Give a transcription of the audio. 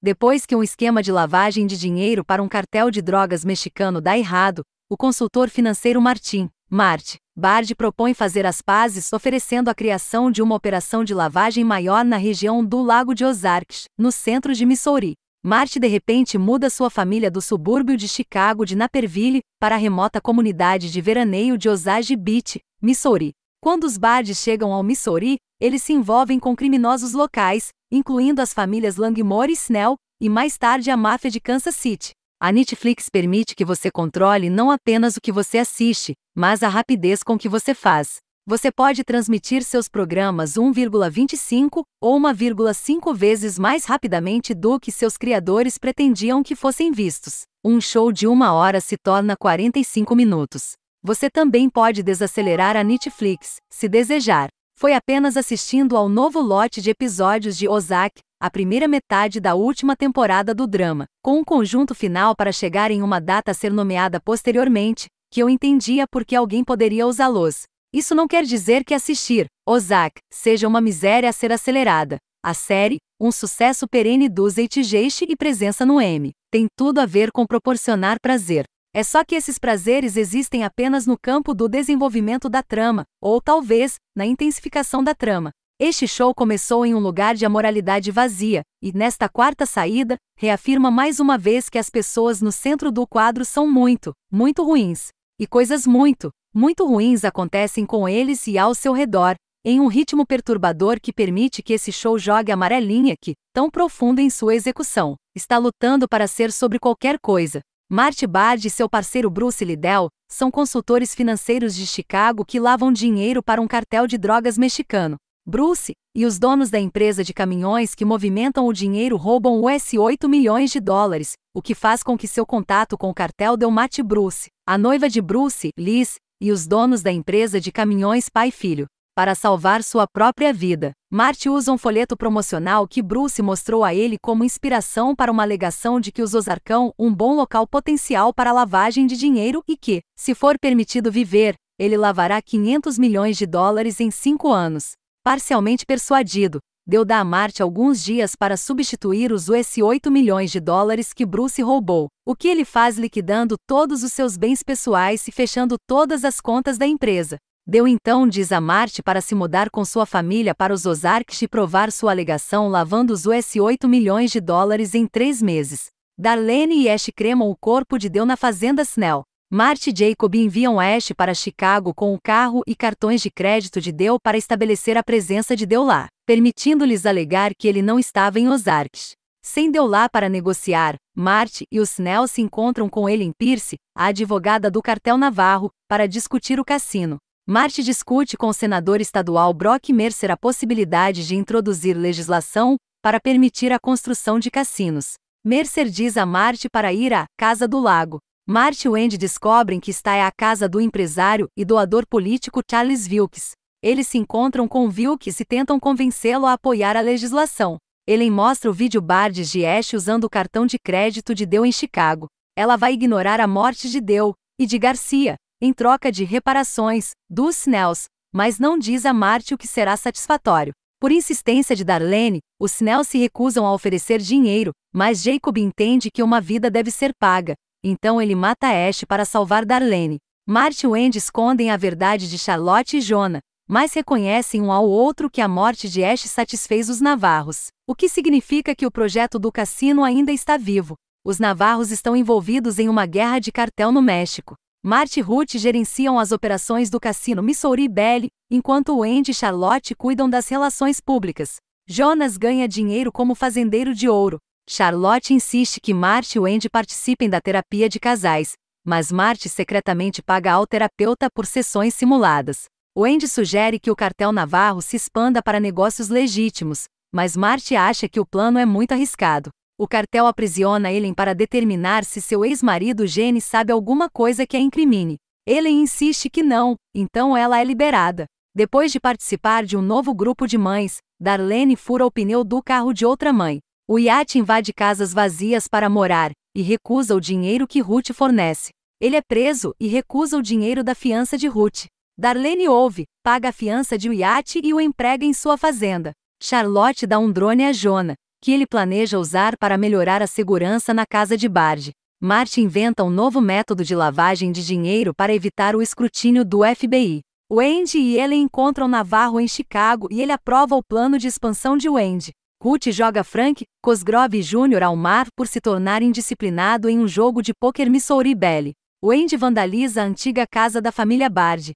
Depois que um esquema de lavagem de dinheiro para um cartel de drogas mexicano dá errado, o consultor financeiro Martin, Marte, Bard propõe fazer as pazes oferecendo a criação de uma operação de lavagem maior na região do Lago de Ozarks, no centro de Missouri. Marte de repente muda sua família do subúrbio de Chicago de Naperville para a remota comunidade de veraneio de Osage Beach, Missouri. Quando os Bards chegam ao Missouri, eles se envolvem com criminosos locais, incluindo as famílias Langmore e Snell, e mais tarde a máfia de Kansas City. A Netflix permite que você controle não apenas o que você assiste, mas a rapidez com que você faz. Você pode transmitir seus programas 1,25 ou 1,5 vezes mais rapidamente do que seus criadores pretendiam que fossem vistos. Um show de uma hora se torna 45 minutos. Você também pode desacelerar a Netflix, se desejar foi apenas assistindo ao novo lote de episódios de Ozark, a primeira metade da última temporada do drama, com um conjunto final para chegar em uma data a ser nomeada posteriormente, que eu entendia porque alguém poderia usá-los. Isso não quer dizer que assistir Ozark seja uma miséria a ser acelerada. A série, um sucesso perene do Zeitgeist e presença no M, tem tudo a ver com proporcionar prazer. É só que esses prazeres existem apenas no campo do desenvolvimento da trama, ou talvez, na intensificação da trama. Este show começou em um lugar de amoralidade vazia, e nesta quarta saída, reafirma mais uma vez que as pessoas no centro do quadro são muito, muito ruins. E coisas muito, muito ruins acontecem com eles e ao seu redor, em um ritmo perturbador que permite que esse show jogue amarelinha que, tão profunda em sua execução, está lutando para ser sobre qualquer coisa, Marty Bard e seu parceiro Bruce Liddell são consultores financeiros de Chicago que lavam dinheiro para um cartel de drogas mexicano. Bruce e os donos da empresa de caminhões que movimentam o dinheiro roubam US 8 milhões de dólares, o que faz com que seu contato com o cartel deu mate Bruce. A noiva de Bruce, Liz, e os donos da empresa de caminhões pai e filho para salvar sua própria vida. Marty usa um folheto promocional que Bruce mostrou a ele como inspiração para uma alegação de que os Ozarcão um bom local potencial para lavagem de dinheiro e que, se for permitido viver, ele lavará 500 milhões de dólares em cinco anos. Parcialmente persuadido, deu da Marte alguns dias para substituir os US 8 milhões de dólares que Bruce roubou, o que ele faz liquidando todos os seus bens pessoais e fechando todas as contas da empresa. Deu então diz a Marte para se mudar com sua família para os Ozarks e provar sua alegação lavando os US 8 milhões de dólares em três meses. Darlene e Ash cremam o corpo de Deu na fazenda Snell. Marte e Jacob enviam Ash para Chicago com o carro e cartões de crédito de Deu para estabelecer a presença de Deu lá, permitindo-lhes alegar que ele não estava em Ozarks. Sem Deu lá para negociar, Marte e os Snell se encontram com ele em Pierce, a advogada do cartel Navarro, para discutir o cassino. Marte discute com o senador estadual Brock Mercer a possibilidade de introduzir legislação para permitir a construção de cassinos. Mercer diz a Marte para ir à Casa do Lago. Marte e Wendy descobrem que está é a casa do empresário e doador político Charles Wilkes. Eles se encontram com Wilkes e tentam convencê-lo a apoiar a legislação. Ele mostra o vídeo Bardes de Ash usando o cartão de crédito de Deu em Chicago. Ela vai ignorar a morte de Deu e de Garcia, em troca de reparações, dos Snells, mas não diz a Marte o que será satisfatório. Por insistência de Darlene, os Snells se recusam a oferecer dinheiro, mas Jacob entende que uma vida deve ser paga, então ele mata Ash para salvar Darlene. Marte e Wendy escondem a verdade de Charlotte e Jonah, mas reconhecem um ao outro que a morte de Ash satisfez os navarros, o que significa que o projeto do cassino ainda está vivo. Os navarros estão envolvidos em uma guerra de cartel no México. Marte e Ruth gerenciam as operações do cassino Missouri Belle, enquanto Wendy e Charlotte cuidam das relações públicas. Jonas ganha dinheiro como fazendeiro de ouro. Charlotte insiste que Marte e Wendy participem da terapia de casais, mas Marte secretamente paga ao terapeuta por sessões simuladas. Wendy sugere que o cartel navarro se expanda para negócios legítimos, mas Marte acha que o plano é muito arriscado. O cartel aprisiona Ellen para determinar se seu ex-marido Gene sabe alguma coisa que a incrimine. Ellen insiste que não, então ela é liberada. Depois de participar de um novo grupo de mães, Darlene fura o pneu do carro de outra mãe. O iate invade casas vazias para morar e recusa o dinheiro que Ruth fornece. Ele é preso e recusa o dinheiro da fiança de Ruth. Darlene ouve, paga a fiança de iate e o emprega em sua fazenda. Charlotte dá um drone a Jonah, que ele planeja usar para melhorar a segurança na casa de Bard. Marty inventa um novo método de lavagem de dinheiro para evitar o escrutínio do FBI. Wendy e ele encontram Navarro em Chicago e ele aprova o plano de expansão de Wendy. Ruth joga Frank, Cosgrove Jr. ao mar por se tornar indisciplinado em um jogo de pôquer Missouri Belly. Wendy vandaliza a antiga casa da família Bard.